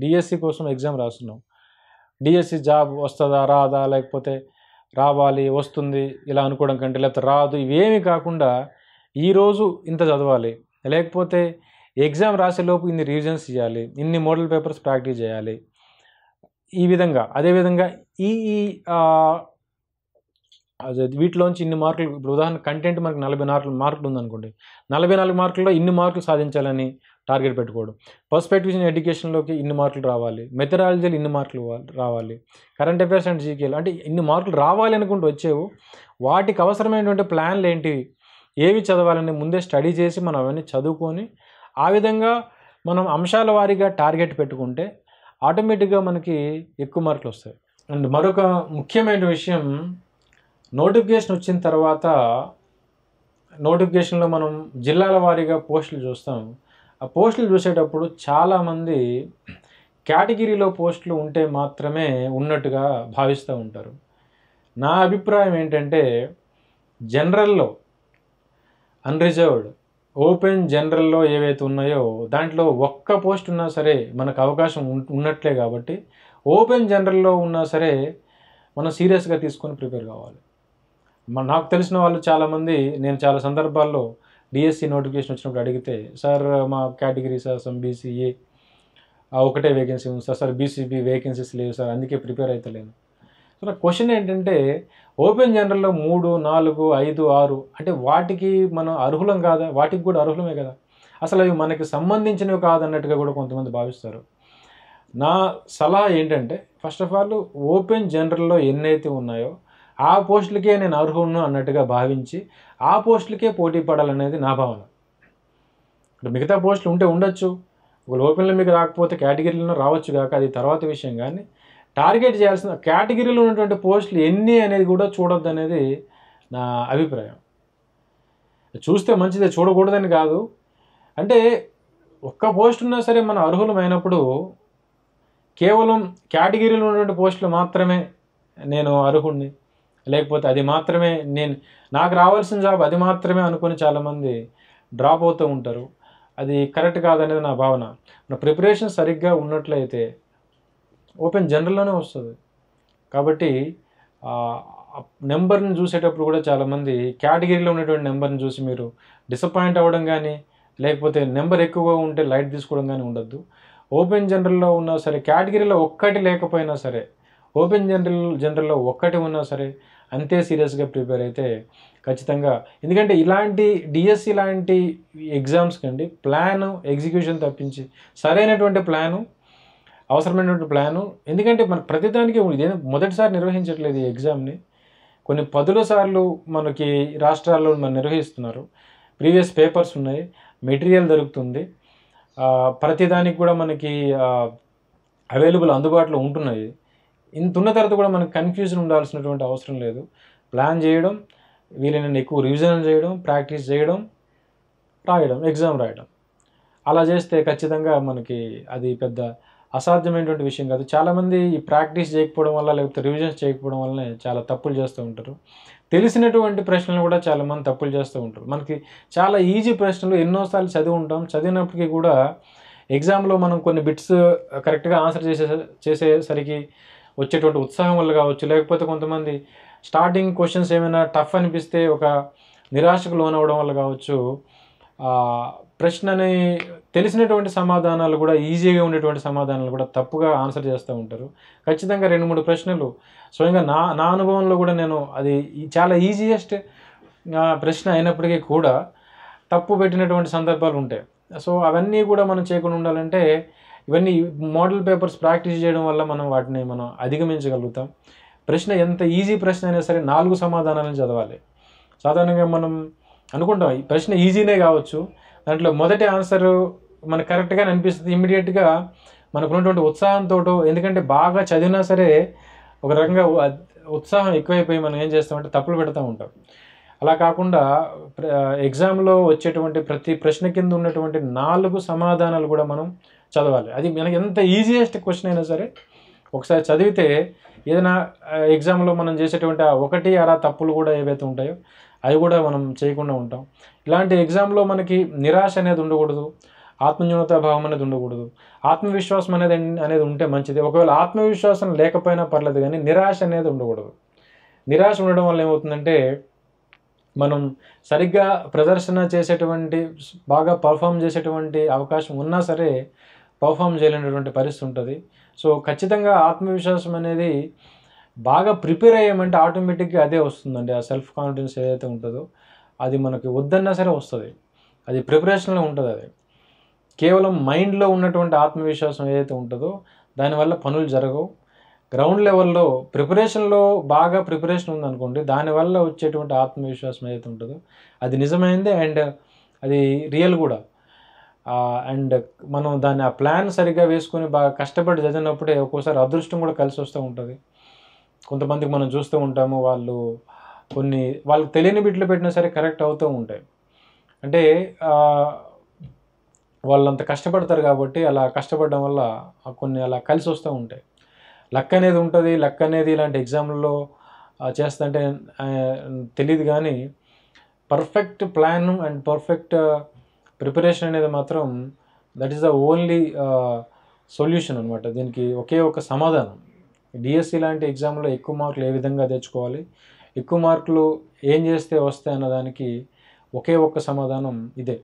డిఎస్సి కోసం ఎగ్జామ్ రాస్తున్నాం డిఎస్సి జాబ్ వస్తుందా రాదా లేకపోతే రావాలి వస్తుంది ఇలా అనుకోవడం కంటే లేకపోతే రాదు ఇవేమీ కాకుండా ఈరోజు ఇంత చదవాలి లేకపోతే ఎగ్జామ్ రాసేలోపు ఇన్ని రివిజన్స్ చేయాలి ఇన్ని మోడల్ పేపర్స్ ప్రాక్టీస్ చేయాలి ఈ విధంగా అదేవిధంగా ఈ ఈ వీటిలోంచి ఇన్ని మార్కులు ఇప్పుడు ఉదాహరణ కంటెంట్ మనకి నలభై నాలుగు మార్కులు ఉందనుకోండి నలభై నాలుగు మార్కుల్లో ఇన్ని మార్కులు సాధించాలని టార్గెట్ పెట్టుకోవడం పర్స్పెక్టివ్స్ ఇన్ ఎడ్యుకేషన్లోకి ఇన్ని మార్కులు రావాలి మెథడాలజీలు ఇన్ని మార్కులు రావాలి కరెంట్ అఫేర్స్ అండ్ జీకేలు అంటే ఇన్ని మార్కులు రావాలి అనుకుంటూ వచ్చేవు వాటికి అవసరమైనటువంటి ప్లాన్లు ఏంటివి ఏవి చదవాలని ముందే స్టడీ చేసి మనం అవన్నీ చదువుకొని ఆ విధంగా మనం అంశాల వారీగా టార్గెట్ పెట్టుకుంటే ఆటోమేటిక్గా మనకి ఎక్కువ మార్కులు వస్తాయి అండ్ మరొక ముఖ్యమైన విషయం నోటిఫికేషన్ వచ్చిన తర్వాత నోటిఫికేషన్లో మనం జిల్లాల వారీగా పోస్టులు చూస్తాం ఆ పోస్టులు చూసేటప్పుడు చాలామంది కేటగిరీలో పోస్టులు ఉంటే మాత్రమే ఉన్నట్టుగా భావిస్తూ ఉంటారు నా అభిప్రాయం ఏంటంటే జనరల్లో అన్రిజర్వ్డ్ ఓపెన్ జనరల్లో ఏవైతే ఉన్నాయో దాంట్లో ఒక్క పోస్ట్ ఉన్నా సరే మనకు అవకాశం ఉన్నట్లే కాబట్టి ఓపెన్ జనరల్లో ఉన్నా సరే మనం సీరియస్గా తీసుకొని ప్రిపేర్ కావాలి నాకు తెలిసిన వాళ్ళు చాలామంది నేను చాలా సందర్భాల్లో డిఎస్సి నోటిఫికేషన్ e వచ్చినప్పుడు అడిగితే సార్ మా కేటగిరీ సార్ సమ్ బీసీఏ ఒకటే వేకెన్సీ ఉంది సార్ సార్ బీసీబీ వేకెన్సీస్ లేవు సార్ అందుకే ప్రిపేర్ అయితే సో నా క్వశ్చన్ ఏంటంటే ఓపెన్ జనరల్లో మూడు నాలుగు ఐదు ఆరు అంటే వాటికి మనం అర్హులం కాదా వాటికి కూడా అర్హులమే కదా అసలు అవి మనకి సంబంధించినవి కాదన్నట్టుగా కూడా కొంతమంది భావిస్తారు నా సలహా ఏంటంటే ఫస్ట్ ఆఫ్ ఆల్ ఓపెన్ జనరల్లో ఎన్నైతే ఉన్నాయో ఆ పోస్టులకే నేను అర్హును అన్నట్టుగా భావించి ఆ పోస్టులకే పోటీ పడాలనేది నా భావన ఇప్పుడు మిగతా పోస్టులు ఉంటే ఉండొచ్చు ఒక లోపల మీకు రాకపోతే కేటగిరీలో రావచ్చు కాక అది తర్వాత విషయం కానీ టార్గెట్ చేయాల్సిన కేటగిరీలో ఉన్నటువంటి పోస్టులు ఎన్ని అనేది కూడా చూడొద్దు అనేది నా అభిప్రాయం చూస్తే మంచిదే చూడకూడదని కాదు అంటే ఒక్క పోస్ట్ ఉన్నా సరే మనం అర్హులమైనప్పుడు కేవలం కేటగిరీలో ఉన్నటువంటి పోస్టులు మాత్రమే నేను అర్హుణ్ణి లేకపోతే అది మాత్రమే నేను నాకు రావాల్సిన జాబ్ అది మాత్రమే అనుకుని చాలామంది డ్రాప్ అవుతూ ఉంటారు అది కరెక్ట్ కాదనేది నా భావన నా ప్రిపరేషన్ సరిగ్గా ఉన్నట్లయితే ఓపెన్ జనరల్లోనే వస్తుంది కాబట్టి నెంబర్ని చూసేటప్పుడు కూడా చాలామంది కేటగిరీలో ఉన్నటువంటి నెంబర్ని చూసి మీరు డిసప్పాయింట్ అవ్వడం కానీ లేకపోతే నెంబర్ ఎక్కువగా ఉంటే లైట్ తీసుకోవడం కానీ ఉండొద్దు ఓపెన్ జనరల్లో ఉన్నా సరే కేటగిరీలో ఒక్కటి లేకపోయినా సరే ఓపెన్ జనరల్ జనరల్లో ఒక్కటి ఉన్నా సరే అంతే సీరియస్గా ప్రిపేర్ అయితే ఖచ్చితంగా ఎందుకంటే ఇలాంటి డిఎస్సి లాంటి ఎగ్జామ్స్ కండి ప్లాను ఎగ్జిక్యూషన్ తప్పించి సరైనటువంటి ప్లాను అవసరమైనటువంటి ప్లాను ఎందుకంటే మన ప్రతిదానికి మొదటిసారి నిర్వహించట్లేదు ఈ ఎగ్జామ్ని కొన్ని పదుల సార్లు మనకి రాష్ట్రాల్లో మనం నిర్వహిస్తున్నారు ప్రీవియస్ పేపర్స్ ఉన్నాయి మెటీరియల్ దొరుకుతుంది ప్రతిదానికి కూడా మనకి అవైలబుల్ అందుబాటులో ఉంటున్నాయి ఇంత ఉన్న తర్వాత కూడా మనకు కన్ఫ్యూజన్ ఉండాల్సినటువంటి అవసరం లేదు ప్లాన్ చేయడం వీలైన ఎక్కువ రివిజన్ చేయడం ప్రాక్టీస్ చేయడం రాయడం ఎగ్జామ్ రాయడం అలా చేస్తే ఖచ్చితంగా మనకి అది పెద్ద అసాధ్యమైనటువంటి విషయం కాదు చాలామంది ఈ ప్రాక్టీస్ చేయకపోవడం వల్ల లేకపోతే రివిజన్స్ చేయకపోవడం వల్లనే చాలా తప్పులు చేస్తూ ఉంటారు తెలిసినటువంటి ప్రశ్నలు కూడా చాలామంది తప్పులు చేస్తూ ఉంటారు మనకి చాలా ఈజీ ప్రశ్నలు ఎన్నోసార్లు చదివి ఉంటాం చదివినప్పటికీ కూడా ఎగ్జామ్లో మనం కొన్ని బిట్స్ కరెక్ట్గా ఆన్సర్ చేసే చేసేసరికి వచ్చేటువంటి ఉత్సాహం వల్ల కావచ్చు లేకపోతే కొంతమంది స్టార్టింగ్ క్వశ్చన్స్ ఏమైనా టఫ్ అనిపిస్తే ఒక నిరాశకు లోనవడం వల్ల కావచ్చు ప్రశ్నని తెలిసినటువంటి సమాధానాలు కూడా ఈజీగా ఉండేటువంటి సమాధానాలు కూడా తప్పుగా ఆన్సర్ చేస్తూ ఉంటారు ఖచ్చితంగా రెండు మూడు ప్రశ్నలు స్వయంగా నా నా అనుభవంలో కూడా నేను అది చాలా ఈజియెస్ట్ ప్రశ్న అయినప్పటికీ కూడా తప్పు పెట్టినటువంటి సందర్భాలు ఉంటాయి సో అవన్నీ కూడా మనం చేయకుండా ఉండాలంటే ఇవన్నీ మోడల్ పేపర్స్ ప్రాక్టీస్ చేయడం వల్ల మనం వాటిని మనం అధిగమించగలుగుతాం ప్రశ్న ఎంత ఈజీ ప్రశ్న అయినా సరే నాలుగు సమాధానాలను చదవాలి సాధారణంగా మనం అనుకుంటాం ఈ ప్రశ్న ఈజీనే కావచ్చు దాంట్లో మొదటి ఆన్సర్ మనకు కరెక్ట్గా అనిపిస్తుంది ఇమ్మీడియట్గా మనకున్నటువంటి ఉత్సాహంతో ఎందుకంటే బాగా చదివినా సరే ఒక రకంగా ఉత్సాహం ఎక్కువైపోయి మనం ఏం చేస్తామంటే తప్పులు పెడతా ఉంటాం అలా కాకుండా ఎగ్జామ్లో వచ్చేటువంటి ప్రతి ప్రశ్న కింద ఉన్నటువంటి నాలుగు సమాధానాలు కూడా మనం చదవాలి అది మనకి ఎంత ఈజియెస్ట్ క్వశ్చన్ అయినా సరే ఒకసారి చదివితే ఏదైనా ఎగ్జామ్లో మనం చేసేటువంటి ఒకటి అలా తప్పులు కూడా ఏవైతే ఉంటాయో అవి కూడా మనం చేయకుండా ఉంటాం ఇలాంటి ఎగ్జామ్లో మనకి నిరాశ అనేది ఉండకూడదు ఆత్మన్యూనతా భావం అనేది ఉండకూడదు ఆత్మవిశ్వాసం అనేది అనేది ఉంటే మంచిది ఒకవేళ ఆత్మవిశ్వాసం లేకపోయినా పర్లేదు కానీ నిరాశ అనేది ఉండకూడదు నిరాశ ఉండడం వల్ల ఏమవుతుందంటే మనం సరిగ్గా ప్రదర్శన చేసేటువంటి బాగా పర్ఫామ్ చేసేటువంటి అవకాశం ఉన్నా సరే పర్ఫామ్ చేయలేనటువంటి పరిస్థితి ఉంటుంది సో ఖచ్చితంగా ఆత్మవిశ్వాసం అనేది బాగా ప్రిపేర్ అయ్యామంటే ఆటోమేటిక్గా అదే వస్తుందండి ఆ సెల్ఫ్ కాన్ఫిడెన్స్ ఏదైతే ఉంటుందో అది మనకి వద్దన్నా సరే వస్తుంది అది ప్రిపరేషన్లో ఉంటుంది అది కేవలం మైండ్లో ఉన్నటువంటి ఆత్మవిశ్వాసం ఏదైతే ఉంటుందో దానివల్ల పనులు జరగవు గ్రౌండ్ లెవెల్లో ప్రిపరేషన్లో బాగా ప్రిపరేషన్ ఉందనుకోండి దానివల్ల వచ్చేటువంటి ఆత్మవిశ్వాసం ఏదైతే ఉంటుందో అది నిజమైంది అండ్ అది రియల్ కూడా అండ్ మనం దాన్ని ఆ ప్లాన్ సరిగ్గా వేసుకొని బాగా కష్టపడి చదివినప్పుడే ఒక్కోసారి అదృష్టం కూడా కలిసి వస్తూ ఉంటుంది కొంతమందికి మనం చూస్తూ ఉంటాము వాళ్ళు కొన్ని వాళ్ళకి తెలియని బిట్లు పెట్టినా సరే కరెక్ట్ అవుతూ ఉంటాయి అంటే వాళ్ళంత కష్టపడతారు కాబట్టి అలా కష్టపడడం వల్ల కొన్ని అలా కలిసి వస్తూ ఉంటాయి లక్ అనేది ఉంటుంది లక్ అనేది ఇలాంటి ఎగ్జామ్లో చేస్తుంటే తెలియదు కానీ perfect plan and perfect preparation అనేది మాత్రం that is the only solution అనమాట దీనికి ఒకే ఒక సమాధానం డిఎస్సి e లాంటి ఎగ్జామ్లో ఎక్కువ మార్కులు ఏ విధంగా తెచ్చుకోవాలి ఎక్కువ మార్కులు ఏం చేస్తే వస్తాయి అన్నదానికి ఒకే ఒక్క సమాధానం ఇదే